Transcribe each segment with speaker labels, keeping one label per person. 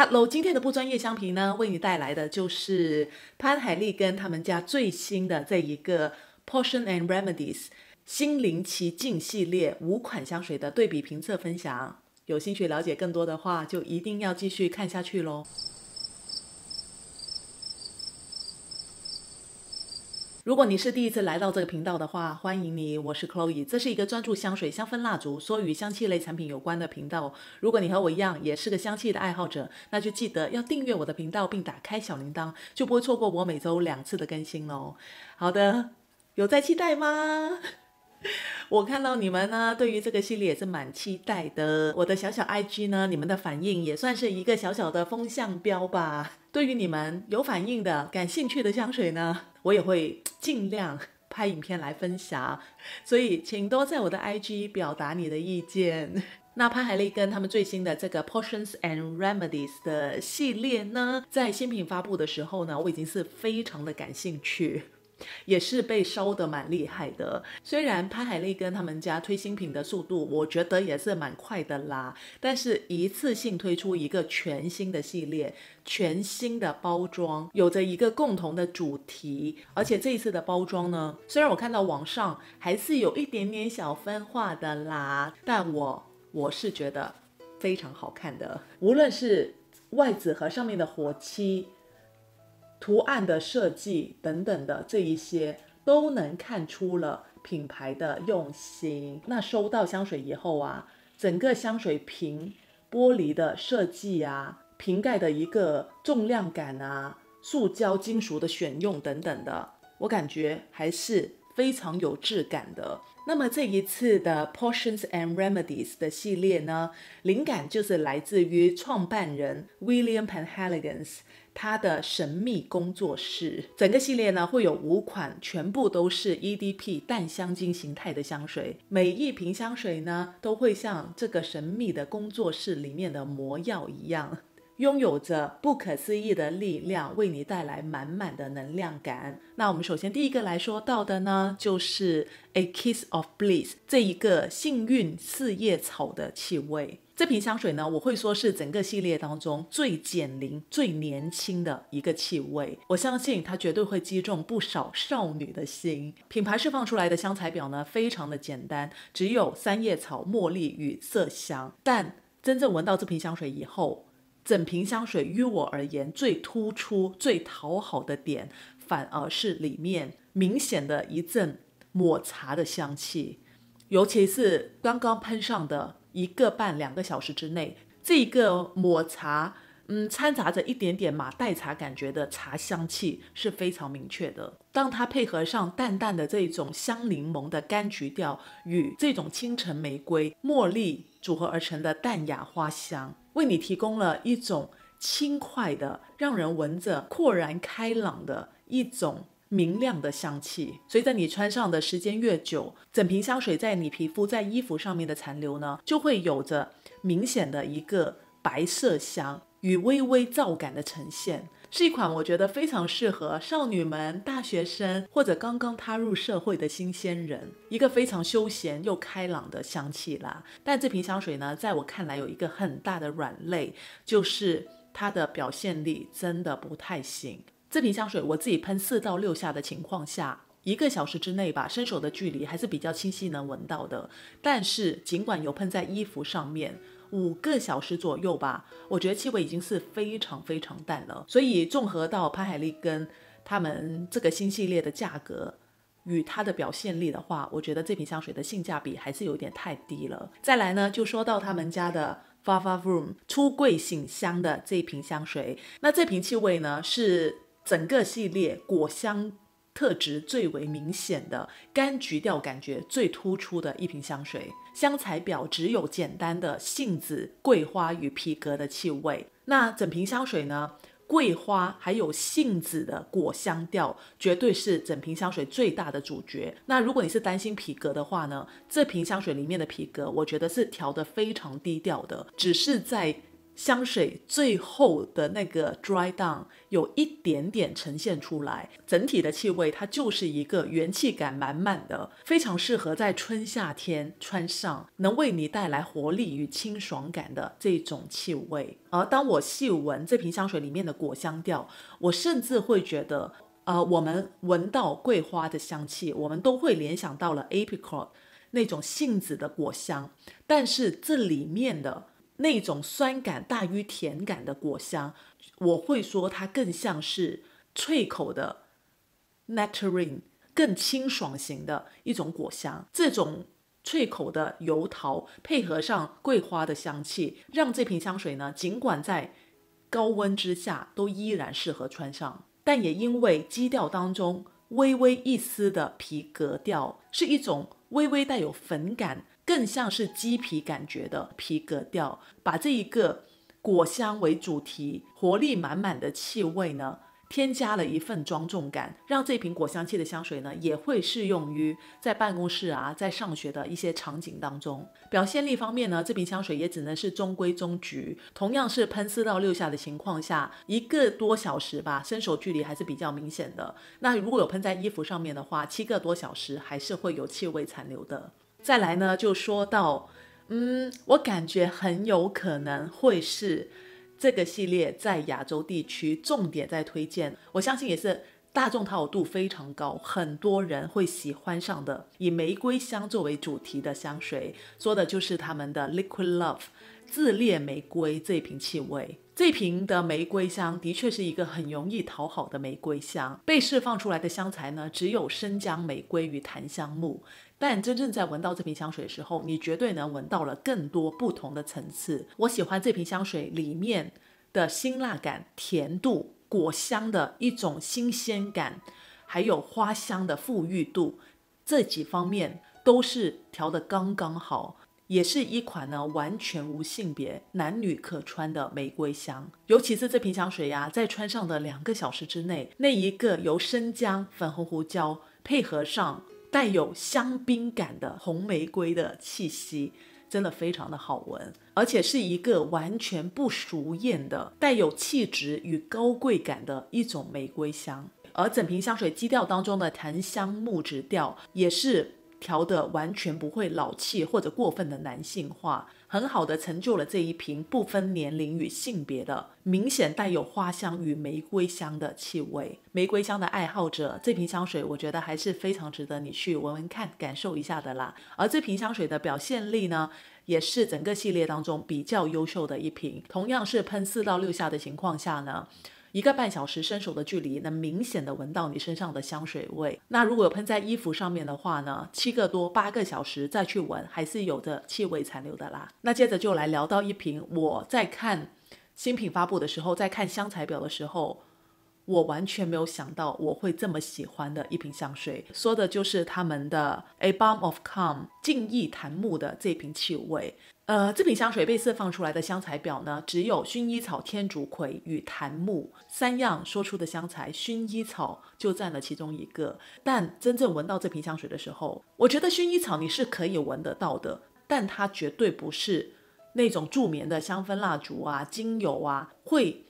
Speaker 1: Hello，今天的不专业香评呢，为你带来的就是潘海利跟他们家最新的这一个 Potion and Remedies 心灵奇境系列五款香水的对比评测分享。有兴趣了解更多的话，就一定要继续看下去喽。如果你是第一次来到这个频道的话，欢迎你，我是 Chloe，这是一个专注香水、香氛、蜡烛，说与香气类产品有关的频道。如果你和我一样也是个香气的爱好者，那就记得要订阅我的频道并打开小铃铛，就不会错过我每周两次的更新喽。好的，有在期待吗？我看到你们呢，对于这个系列也是蛮期待的。我的小小 IG 呢，你们的反应也算是一个小小的风向标吧。对于你们有反应的、感兴趣的香水呢？我也会尽量拍影片来分享，所以请多在我的 IG 表达你的意见。那潘海利根他们最新的这个 Portions and Remedies 的系列呢，在新品发布的时候呢，我已经是非常的感兴趣。也是被烧得蛮厉害的。虽然潘海利根他们家推新品的速度，我觉得也是蛮快的啦。但是，一次性推出一个全新的系列，全新的包装，有着一个共同的主题。而且这一次的包装呢，虽然我看到网上还是有一点点小分化的啦，但我我是觉得非常好看的。无论是外纸盒上面的火漆。图案的设计等等的这一些，都能看出了品牌的用心。那收到香水以后啊，整个香水瓶玻璃的设计啊，瓶盖的一个重量感啊，塑胶金属的选用等等的，我感觉还是非常有质感的。那么这一次的 Portions and Remedies 的系列呢，灵感就是来自于创办人 William p e n h a l e g a n s 它的神秘工作室，整个系列呢会有五款，全部都是 EDP 淡香精形态的香水。每一瓶香水呢，都会像这个神秘的工作室里面的魔药一样，拥有着不可思议的力量，为你带来满满的能量感。那我们首先第一个来说到的呢，就是 A Kiss of Bliss 这一个幸运四叶草的气味。这瓶香水呢，我会说是整个系列当中最减龄、最年轻的一个气味。我相信它绝对会击中不少少女的心。品牌释放出来的香材表呢，非常的简单，只有三叶草、茉莉与麝香。但真正闻到这瓶香水以后，整瓶香水于我而言最突出、最讨好的点，反而是里面明显的一阵抹茶的香气，尤其是刚刚喷上的。一个半两个小时之内，这一个抹茶，嗯，掺杂着一点点马黛茶感觉的茶香气是非常明确的。当它配合上淡淡的这种香柠檬的柑橘调与这种清晨玫瑰茉莉组合而成的淡雅花香，为你提供了一种轻快的、让人闻着豁然开朗的一种。明亮的香气，随着你穿上的时间越久，整瓶香水在你皮肤在衣服上面的残留呢，就会有着明显的一个白色香与微微皂感的呈现，是一款我觉得非常适合少女们、大学生或者刚刚踏入社会的新鲜人，一个非常休闲又开朗的香气啦。但这瓶香水呢，在我看来有一个很大的软肋，就是它的表现力真的不太行。这瓶香水我自己喷四到六下的情况下，一个小时之内吧，伸手的距离还是比较清晰能闻到的。但是尽管有喷在衣服上面，五个小时左右吧，我觉得气味已经是非常非常淡了。所以综合到潘海利根他们这个新系列的价格与它的表现力的话，我觉得这瓶香水的性价比还是有点太低了。再来呢，就说到他们家的 Far Far o o m 出柜醒香的这一瓶香水，那这瓶气味呢是。整个系列果香特质最为明显的柑橘调，感觉最突出的一瓶香水。香材表只有简单的杏子、桂花与皮革的气味。那整瓶香水呢？桂花还有杏子的果香调，绝对是整瓶香水最大的主角。那如果你是担心皮革的话呢？这瓶香水里面的皮革，我觉得是调得非常低调的，只是在。香水最后的那个 dry down 有一点点呈现出来，整体的气味它就是一个元气感满满的，非常适合在春夏天穿上，能为你带来活力与清爽感的这种气味。而当我细闻这瓶香水里面的果香调，我甚至会觉得，呃，我们闻到桂花的香气，我们都会联想到了 apricot 那种杏子的果香，但是这里面的。那种酸感大于甜感的果香，我会说它更像是脆口的 nectarine，更清爽型的一种果香。这种脆口的油桃配合上桂花的香气，让这瓶香水呢，尽管在高温之下都依然适合穿上，但也因为基调当中微微一丝的皮革调，是一种微微带有粉感。更像是鸡皮感觉的皮革调，把这一个果香为主题、活力满满的气味呢，添加了一份庄重感，让这瓶果香气的香水呢也会适用于在办公室啊、在上学的一些场景当中。表现力方面呢，这瓶香水也只能是中规中矩，同样是喷四到六下的情况下，一个多小时吧，伸手距离还是比较明显的。那如果有喷在衣服上面的话，七个多小时还是会有气味残留的。再来呢，就说到，嗯，我感觉很有可能会是这个系列在亚洲地区重点在推荐，我相信也是。大众讨好度非常高，很多人会喜欢上的以玫瑰香作为主题的香水，说的就是他们的 Liquid Love 自恋玫瑰这瓶气味。这瓶的玫瑰香的确是一个很容易讨好的玫瑰香，被释放出来的香材呢只有生姜、玫瑰与檀香木，但真正在闻到这瓶香水的时候，你绝对能闻到了更多不同的层次。我喜欢这瓶香水里面的辛辣感、甜度。果香的一种新鲜感，还有花香的馥郁度，这几方面都是调的刚刚好，也是一款呢完全无性别，男女可穿的玫瑰香。尤其是这瓶香水呀，在穿上的两个小时之内，那一个由生姜、粉红胡椒配合上带有香槟感的红玫瑰的气息。真的非常的好闻，而且是一个完全不熟艳的、带有气质与高贵感的一种玫瑰香，而整瓶香水基调当中的檀香木质调也是。调的完全不会老气或者过分的男性化，很好的成就了这一瓶不分年龄与性别的明显带有花香与玫瑰香的气味。玫瑰香的爱好者，这瓶香水我觉得还是非常值得你去闻闻看，感受一下的啦。而这瓶香水的表现力呢，也是整个系列当中比较优秀的一瓶。同样是喷四到六下的情况下呢。一个半小时伸手的距离，能明显的闻到你身上的香水味。那如果喷在衣服上面的话呢？七个多八个小时再去闻，还是有着气味残留的啦。那接着就来聊到一瓶我在看新品发布的时候，在看香材表的时候，我完全没有想到我会这么喜欢的一瓶香水，说的就是他们的 A Balm of Calm 静谧檀木的这瓶气味。呃，这瓶香水被释放出来的香材表呢，只有薰衣草、天竺葵与檀木三样说出的香材，薰衣草就占了其中一个。但真正闻到这瓶香水的时候，我觉得薰衣草你是可以闻得到的，但它绝对不是那种助眠的香氛蜡烛啊、精油啊会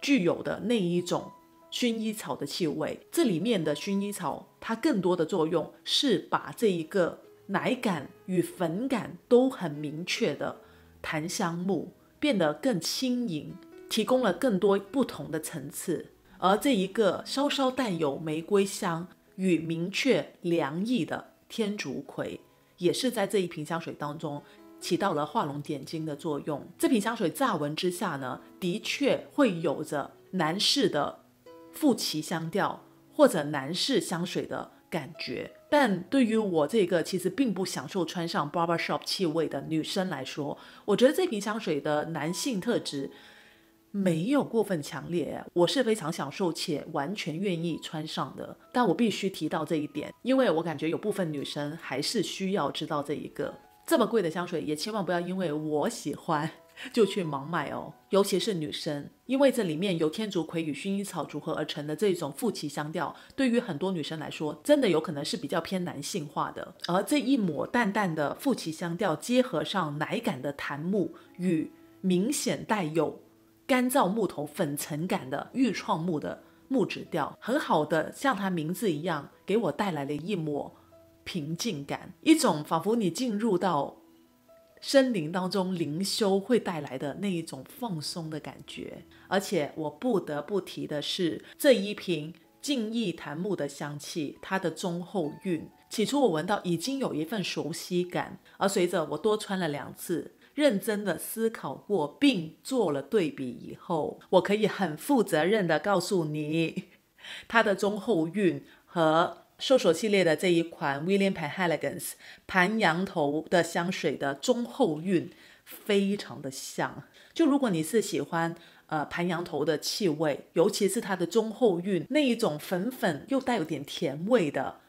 Speaker 1: 具有的那一种薰衣草的气味。这里面的薰衣草，它更多的作用是把这一个。奶感与粉感都很明确的檀香木变得更轻盈，提供了更多不同的层次。而这一个稍稍带有玫瑰香与明确凉意的天竺葵，也是在这一瓶香水当中起到了画龙点睛的作用。这瓶香水乍闻之下呢，的确会有着男士的富奇香调或者男士香水的感觉。但对于我这个其实并不享受穿上 barber shop 气味的女生来说，我觉得这瓶香水的男性特质没有过分强烈，我是非常享受且完全愿意穿上的。但我必须提到这一点，因为我感觉有部分女生还是需要知道这一个这么贵的香水，也千万不要因为我喜欢。就去盲买哦，尤其是女生，因为这里面有天竺葵与薰衣草组合而成的这种馥奇香调，对于很多女生来说，真的有可能是比较偏男性化的。而这一抹淡淡的馥奇香调，结合上奶感的檀木与明显带有干燥木头粉尘感的愈创木的木质调，很好的像它名字一样，给我带来了一抹平静感，一种仿佛你进入到。森林当中灵修会带来的那一种放松的感觉，而且我不得不提的是这一瓶静逸檀木的香气，它的中后韵，起初我闻到已经有一份熟悉感，而随着我多穿了两次，认真的思考过并做了对比以后，我可以很负责任的告诉你，它的中后韵和。兽首系列的这一款 William 牌 e l e g a n s 盘羊头的香水的中后韵非常的像，就如果你是喜欢呃盘羊头的气味，尤其是它的中后韵那一种粉粉又带有点甜味的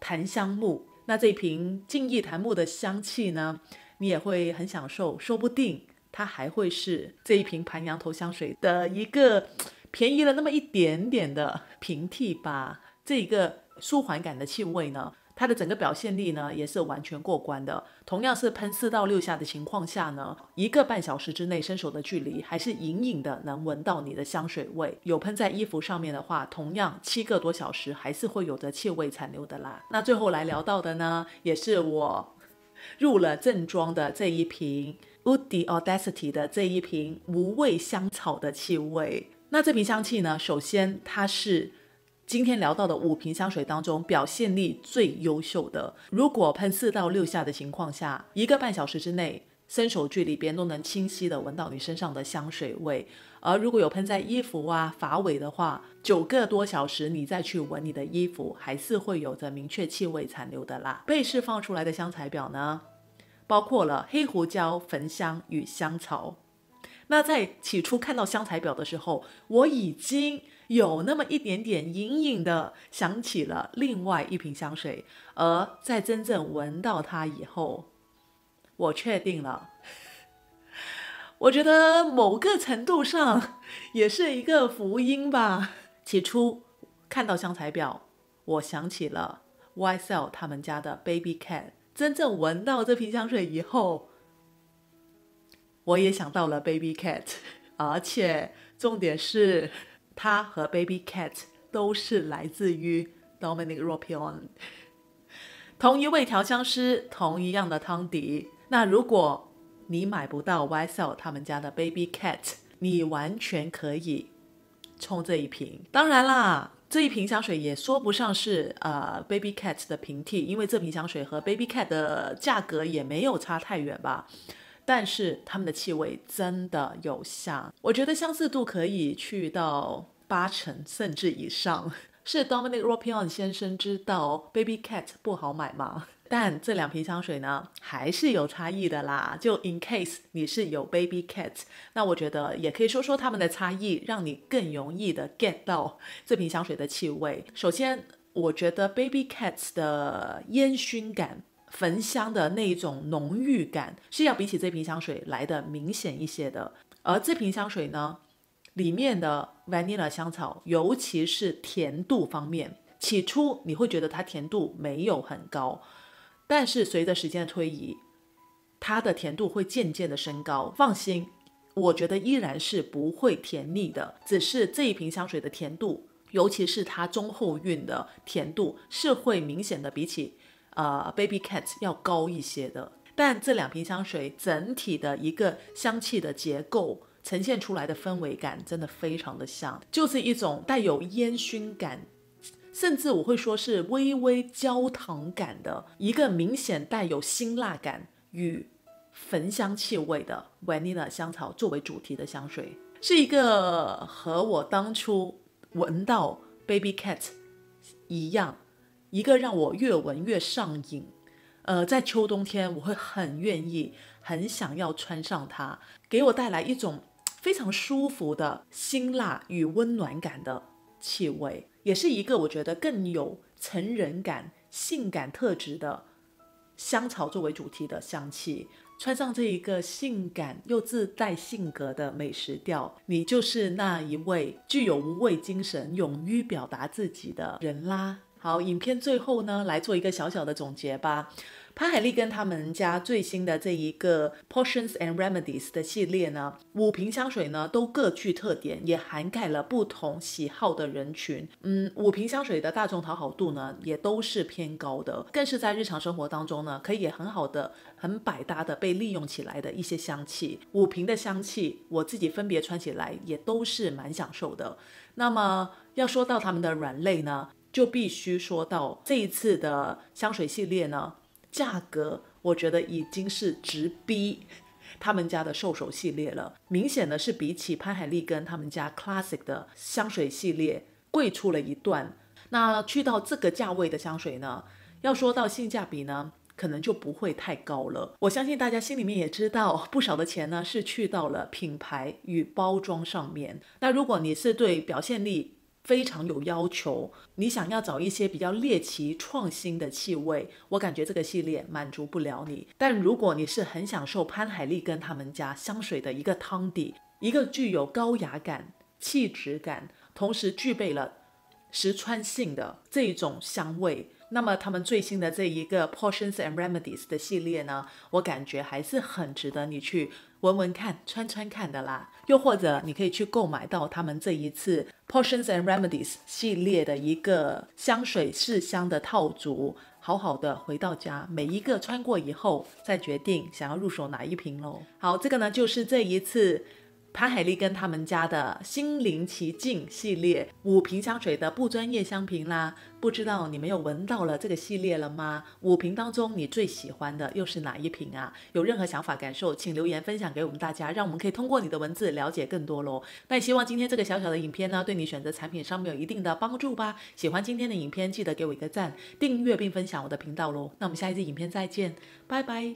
Speaker 1: 檀香木，那这瓶静逸檀木的香气呢，你也会很享受，说不定它还会是这一瓶盘羊头香水的一个便宜了那么一点点的平替吧，这一个。舒缓感的气味呢，它的整个表现力呢也是完全过关的。同样是喷四到六下的情况下呢，一个半小时之内伸手的距离还是隐隐的能闻到你的香水味。有喷在衣服上面的话，同样七个多小时还是会有着气味残留的啦。那最后来聊到的呢，也是我入了正装的这一瓶，Udi Audacity 的这一瓶无味香草的气味。那这瓶香气呢，首先它是。今天聊到的五瓶香水当中，表现力最优秀的，如果喷四到六下的情况下，一个半小时之内，伸手距离边都能清晰的闻到你身上的香水味。而如果有喷在衣服啊发尾的话，九个多小时你再去闻你的衣服，还是会有着明确气味残留的啦。被释放出来的香材表呢，包括了黑胡椒、焚香与香草。那在起初看到香彩表的时候，我已经有那么一点点隐隐的想起了另外一瓶香水，而在真正闻到它以后，我确定了，我觉得某个程度上也是一个福音吧。起初看到香彩表，我想起了 YSL 他们家的 Baby Cat，真正闻到这瓶香水以后。我也想到了 Baby Cat，而且重点是，它和 Baby Cat 都是来自于 Dominic Ropion，同一位调香师，同一样的汤底。那如果你买不到 YSL 他们家的 Baby Cat，你完全可以冲这一瓶。当然啦，这一瓶香水也说不上是呃 Baby Cat 的平替，因为这瓶香水和 Baby Cat 的价格也没有差太远吧。但是它们的气味真的有像，我觉得相似度可以去到八成甚至以上。是 Dominic r o p i o n 先生知道 Baby Cat 不好买吗？但这两瓶香水呢，还是有差异的啦。就 In case 你是有 Baby Cat，那我觉得也可以说说它们的差异，让你更容易的 get 到这瓶香水的气味。首先，我觉得 Baby Cat 的烟熏感。焚香的那种浓郁感是要比起这瓶香水来的明显一些的，而这瓶香水呢，里面的 vanilla 香草，尤其是甜度方面，起初你会觉得它甜度没有很高，但是随着时间的推移，它的甜度会渐渐的升高。放心，我觉得依然是不会甜腻的，只是这一瓶香水的甜度，尤其是它中后韵的甜度，是会明显的比起。呃，Baby Cat 要高一些的，但这两瓶香水整体的一个香气的结构呈现出来的氛围感真的非常的像，就是一种带有烟熏感，甚至我会说是微微焦糖感的一个明显带有辛辣感与焚香气味的 Vanilla 香草作为主题的香水，是一个和我当初闻到 Baby Cat 一样。一个让我越闻越上瘾，呃，在秋冬天我会很愿意、很想要穿上它，给我带来一种非常舒服的辛辣与温暖感的气味，也是一个我觉得更有成人感、性感特质的香草作为主题的香气。穿上这一个性感又自带性格的美食调，你就是那一位具有无畏精神、勇于表达自己的人啦。好，影片最后呢，来做一个小小的总结吧。潘海利根他们家最新的这一个 Portions and Remedies 的系列呢，五瓶香水呢都各具特点，也涵盖了不同喜好的人群。嗯，五瓶香水的大众讨好度呢也都是偏高的，更是在日常生活当中呢可以很好的、很百搭的被利用起来的一些香气。五瓶的香气，我自己分别穿起来也都是蛮享受的。那么要说到他们的软肋呢？就必须说到这一次的香水系列呢，价格我觉得已经是直逼他们家的兽首系列了，明显的是比起潘海利根他们家 classic 的香水系列贵出了一段。那去到这个价位的香水呢，要说到性价比呢，可能就不会太高了。我相信大家心里面也知道，不少的钱呢是去到了品牌与包装上面。那如果你是对表现力，非常有要求，你想要找一些比较猎奇、创新的气味，我感觉这个系列满足不了你。但如果你是很享受潘海利根他们家香水的一个汤底，一个具有高雅感、气质感，同时具备了实穿性的这种香味。那么他们最新的这一个 Portions and Remedies 的系列呢，我感觉还是很值得你去闻闻看、穿穿看的啦。又或者你可以去购买到他们这一次 Portions and Remedies 系列的一个香水试香的套组，好好的回到家，每一个穿过以后再决定想要入手哪一瓶喽。好，这个呢就是这一次。潘海利根他们家的心灵奇境系列五瓶香水的不专业香评啦，不知道你们有闻到了这个系列了吗？五瓶当中你最喜欢的又是哪一瓶啊？有任何想法感受，请留言分享给我们大家，让我们可以通过你的文字了解更多喽。那也希望今天这个小小的影片呢，对你选择产品上面有一定的帮助吧。喜欢今天的影片，记得给我一个赞、订阅并分享我的频道喽。那我们下一次影片再见，拜拜。